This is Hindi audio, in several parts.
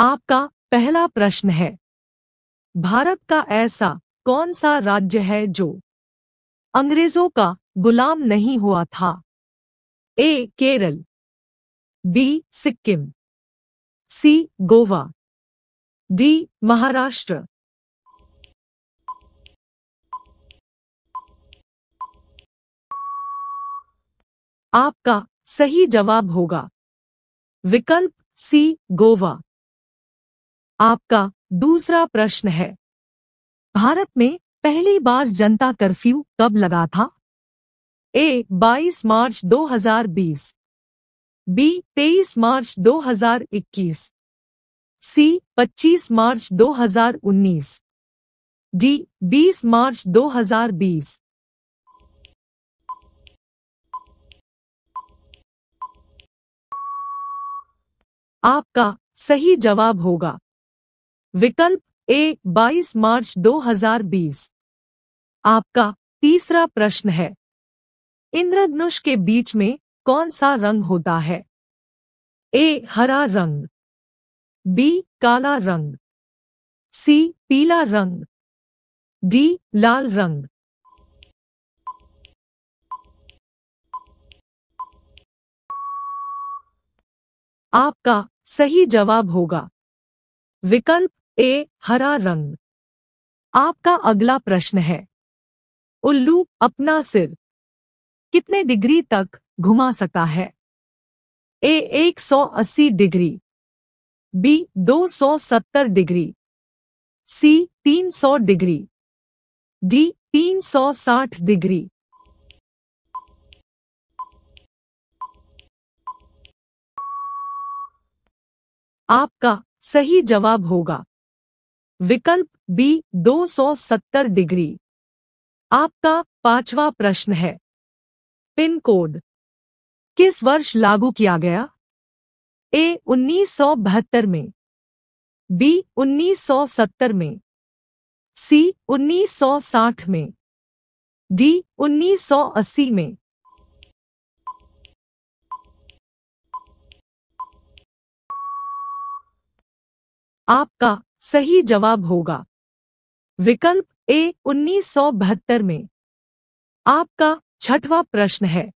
आपका पहला प्रश्न है भारत का ऐसा कौन सा राज्य है जो अंग्रेजों का गुलाम नहीं हुआ था A Kerala B Sikkim C Goa D Maharashtra आपका सही जवाब होगा विकल्प सी गोवा आपका दूसरा प्रश्न है भारत में पहली बार जनता कर्फ्यू कब लगा था ए 22 मार्च 2020 बी 23 मार्च 2021 सी 25 मार्च 2019 डी 20 मार्च 2020 आपका सही जवाब होगा विकल्प ए 22 मार्च 2020 आपका तीसरा प्रश्न है इंद्रधनुष के बीच में कौन सा रंग होता है ए हरा रंग बी काला रंग सी पीला रंग डी लाल रंग आपका सही जवाब होगा विकल्प ए हरा रंग आपका अगला प्रश्न है उल्लू अपना सिर कितने डिग्री तक घुमा सकता है A 180 degree B 270 degree C 300 degree D 360 degree आपका सही जवाब होगा विकल्प बी 270 डिग्री आपका पांचवा प्रश्न है पिन कोड किस वर्ष लागू किया गया ए उन्नीस में बी 1970 में सी 1960 में डी 1980 में आपका सही जवाब होगा विकल्प ए उन्नीस में आपका छठवां प्रश्न है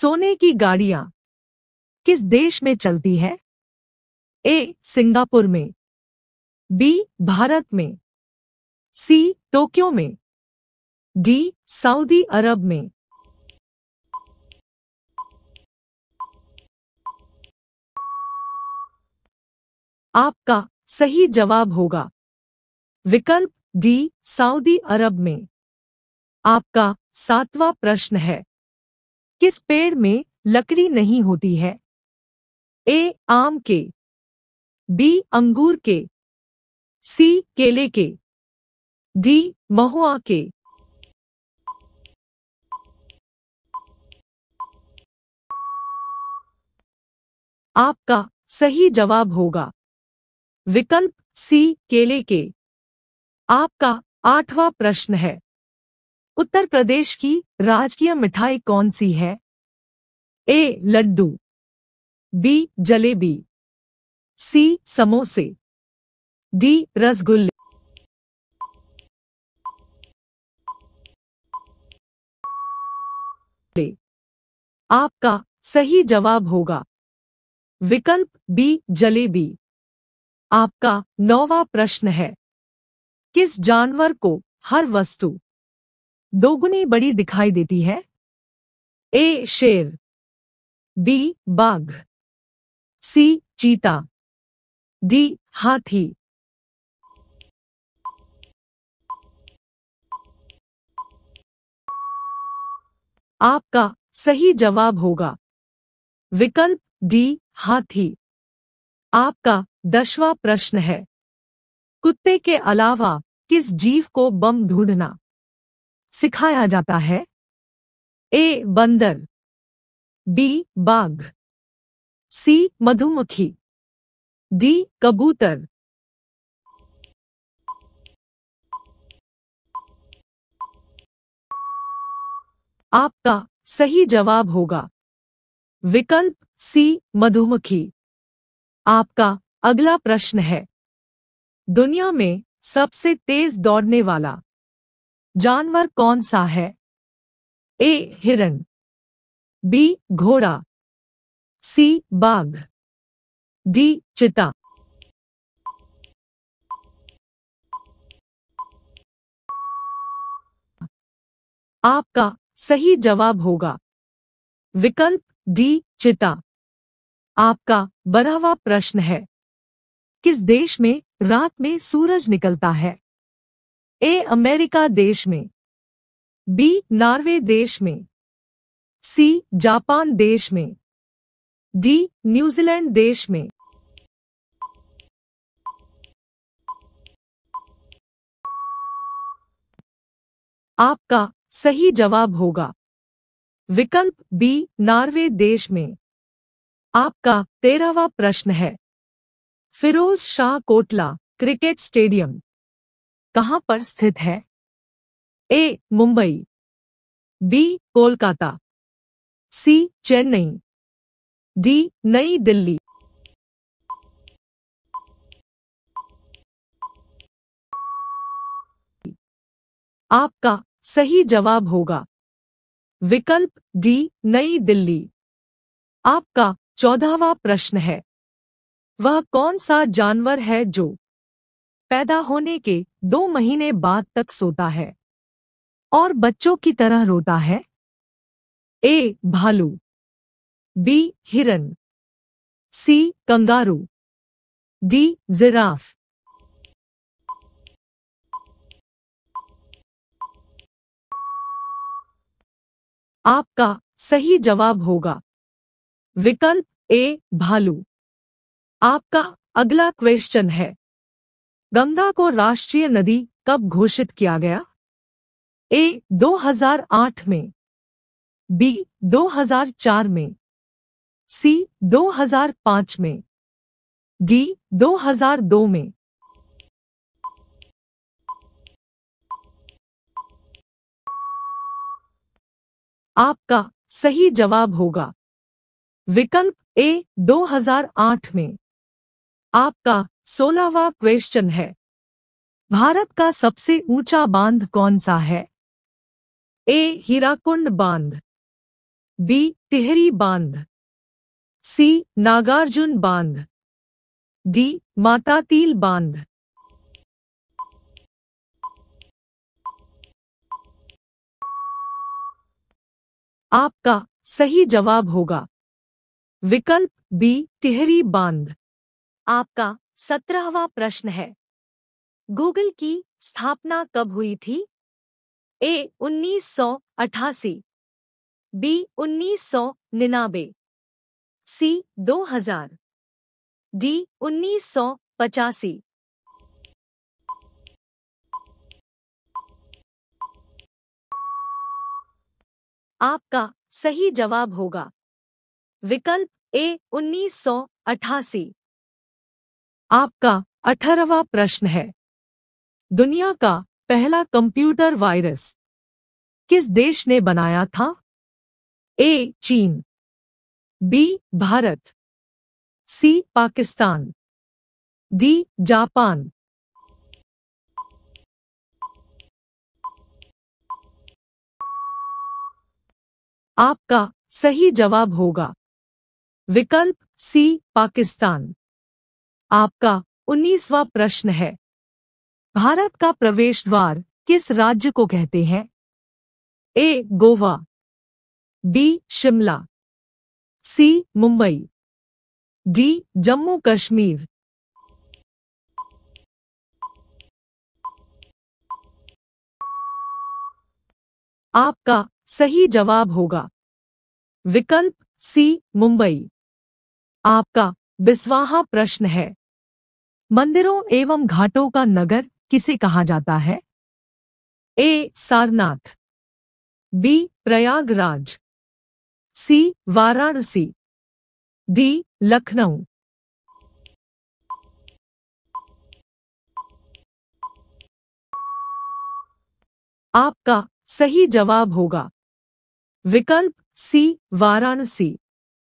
सोने की गाड़ियां किस देश में चलती है ए सिंगापुर में बी भारत में सी टोक्यो में डी सऊदी अरब में आपका सही जवाब होगा विकल्प डी सऊदी अरब में आपका सातवां प्रश्न है किस पेड़ में लकड़ी नहीं होती है ए आम के बी अंगूर के सी केले के डी महुआ के आपका सही जवाब होगा विकल्प सी केले के आपका आठवां प्रश्न है उत्तर प्रदेश की राजकीय मिठाई कौन सी है A laddu B jalebi C समोसे डी रसगुल्ले आपका सही जवाब होगा विकल्प बी जलेबी आपका नौवा प्रश्न है किस जानवर को हर वस्तु दोगुनी बड़ी दिखाई देती है ए शेर बी बाघ सी चीता डी हाथी आपका सही जवाब होगा विकल्प डी हाथी आपका दसवा प्रश्न है कुत्ते के अलावा किस जीव को बम ढूंढना सिखाया जाता है ए बंदर बी बाघ सी मधुमक्खी डी कबूतर आपका सही जवाब होगा विकल्प सी मधुमक्खी आपका अगला प्रश्न है दुनिया में सबसे तेज दौड़ने वाला जानवर कौन सा है ए हिरण बी घोड़ा सी बाघ डी चिता आपका सही जवाब होगा विकल्प डी चिता आपका बढ़ावा प्रश्न है किस देश में रात में सूरज निकलता है ए अमेरिका देश में बी नॉर्वे देश में सी जापान देश में डी न्यूजीलैंड देश में आपका सही जवाब होगा विकल्प बी नॉर्वे देश में आपका तेरहवा प्रश्न है फिरोज शाह कोटला क्रिकेट स्टेडियम कहां पर स्थित है A Mumbai B Kolkata C Chennai D New Delhi आपका सही जवाब होगा विकल्प डी नई दिल्ली आपका चौदहवा प्रश्न है वह कौन सा जानवर है जो पैदा होने के दो महीने बाद तक सोता है और बच्चों की तरह रोता है ए भालू बी हिरन सी कंगारू डी जिराफ आपका सही जवाब होगा विकल्प ए भालू आपका अगला क्वेश्चन है गंगा को राष्ट्रीय नदी कब घोषित किया गया ए 2008 में बी 2004 में सी 2005 में डी 2002 में आपका सही जवाब होगा विकल्प ए 2008 में आपका सोलहवा क्वेश्चन है भारत का सबसे ऊंचा बांध कौन सा है ए हीराकुंड बांध बी तिहरी बांध सी नागार्जुन बांध डी मातातील बांध आपका सही जवाब होगा विकल्प बी टिहरी बांध आपका सत्रहवा प्रश्न है गूगल की स्थापना कब हुई थी ए 1988 बी 1999 सी 2000 डी पचासी आपका सही जवाब होगा विकल्प ए 1988 आपका अठारवा प्रश्न है दुनिया का पहला कंप्यूटर वायरस किस देश ने बनाया था ए चीन B Bharat C Pakistan D Japan आपका सही जवाब होगा विकल्प सी पाकिस्तान आपका उन्नीसवा प्रश्न है भारत का प्रवेश द्वार किस राज्य को कहते हैं A Goa B Shimla C Mumbai D Jammu Kashmir आपका सही जवाब होगा विकल्प सी मुंबई आपका बिस्वाहा प्रश्न है मंदिरों एवं घाटों का नगर किसे कहा जाता है A Sarnath B Prayagraj C Varanasi D Lucknow आपका सही जवाब होगा विकल्प सी वाराणसी